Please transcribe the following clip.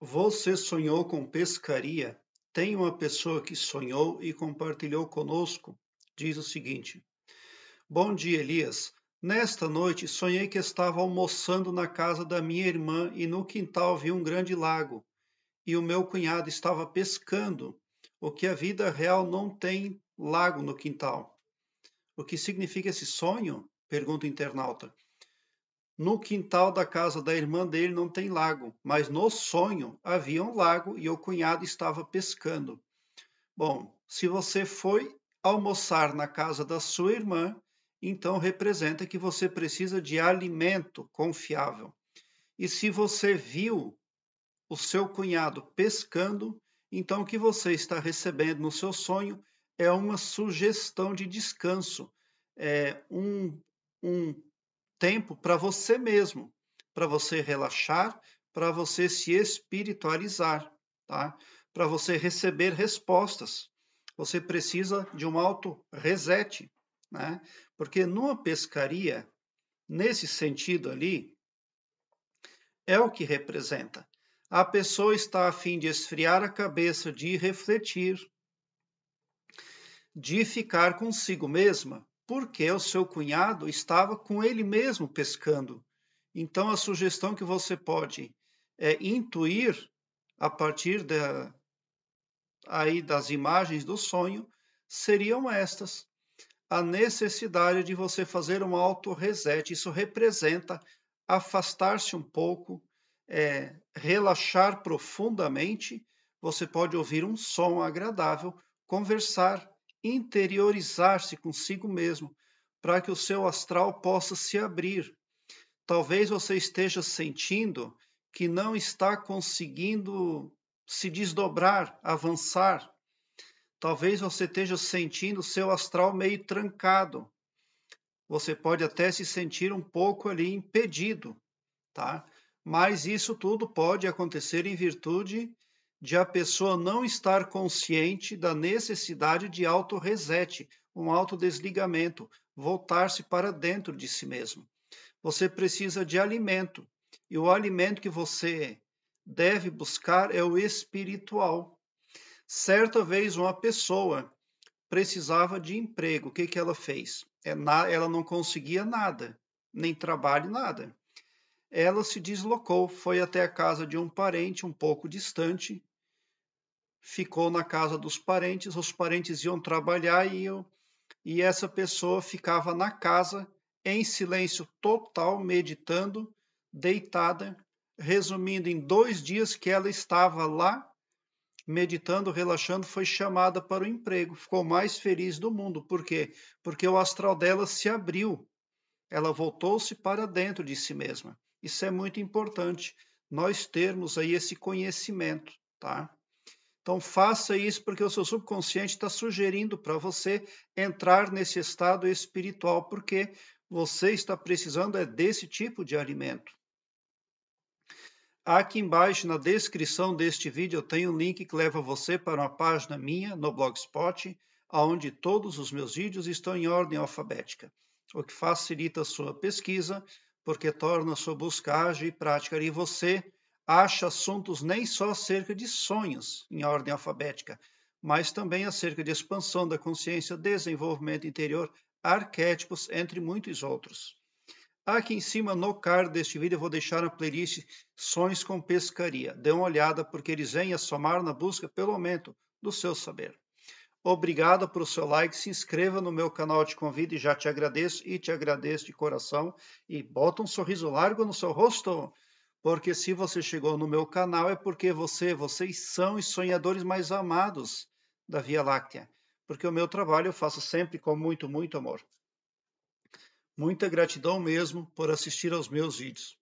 Você sonhou com pescaria? Tem uma pessoa que sonhou e compartilhou conosco. Diz o seguinte: Bom dia, Elias. Nesta noite sonhei que estava almoçando na casa da minha irmã e no quintal vi um grande lago. E o meu cunhado estava pescando, o que a vida real não tem lago no quintal. O que significa esse sonho? pergunta o internauta. No quintal da casa da irmã dele não tem lago, mas no sonho havia um lago e o cunhado estava pescando. Bom, se você foi almoçar na casa da sua irmã, então representa que você precisa de alimento confiável. E se você viu o seu cunhado pescando, então o que você está recebendo no seu sonho é uma sugestão de descanso, é um, um tempo para você mesmo, para você relaxar, para você se espiritualizar, tá? Para você receber respostas. Você precisa de um auto reset, né? Porque numa pescaria, nesse sentido ali, é o que representa. A pessoa está a fim de esfriar a cabeça, de refletir, de ficar consigo mesma, porque o seu cunhado estava com ele mesmo pescando. Então, a sugestão que você pode é, intuir a partir da, aí das imagens do sonho seriam estas. A necessidade de você fazer um auto-reset. Isso representa afastar-se um pouco, é, relaxar profundamente. Você pode ouvir um som agradável, conversar interiorizar-se consigo mesmo, para que o seu astral possa se abrir. Talvez você esteja sentindo que não está conseguindo se desdobrar, avançar. Talvez você esteja sentindo seu astral meio trancado. Você pode até se sentir um pouco ali impedido, tá? Mas isso tudo pode acontecer em virtude de a pessoa não estar consciente da necessidade de auto reset um autodesligamento, voltar-se para dentro de si mesmo. Você precisa de alimento, e o alimento que você deve buscar é o espiritual. Certa vez, uma pessoa precisava de emprego. O que, que ela fez? É ela não conseguia nada, nem trabalho, nada ela se deslocou, foi até a casa de um parente um pouco distante, ficou na casa dos parentes, os parentes iam trabalhar e, eu, e essa pessoa ficava na casa em silêncio total, meditando, deitada, resumindo em dois dias que ela estava lá meditando, relaxando, foi chamada para o emprego. Ficou mais feliz do mundo. Por quê? Porque o astral dela se abriu. Ela voltou-se para dentro de si mesma. Isso é muito importante, nós termos aí esse conhecimento, tá? Então faça isso porque o seu subconsciente está sugerindo para você entrar nesse estado espiritual, porque você está precisando é desse tipo de alimento. Aqui embaixo na descrição deste vídeo eu tenho um link que leva você para uma página minha no Blogspot, onde todos os meus vídeos estão em ordem alfabética, o que facilita a sua pesquisa, porque torna sua buscagem e prática. E você acha assuntos nem só acerca de sonhos, em ordem alfabética, mas também acerca de expansão da consciência, desenvolvimento interior, arquétipos, entre muitos outros. Aqui em cima, no card deste vídeo, eu vou deixar a playlist Sonhos com Pescaria. Dê uma olhada, porque eles vêm a somar na busca pelo aumento do seu saber. Obrigado pelo seu like, se inscreva no meu canal, te convido e já te agradeço e te agradeço de coração e bota um sorriso largo no seu rosto, porque se você chegou no meu canal é porque você, vocês são os sonhadores mais amados da Via Láctea, porque o meu trabalho eu faço sempre com muito, muito amor. Muita gratidão mesmo por assistir aos meus vídeos.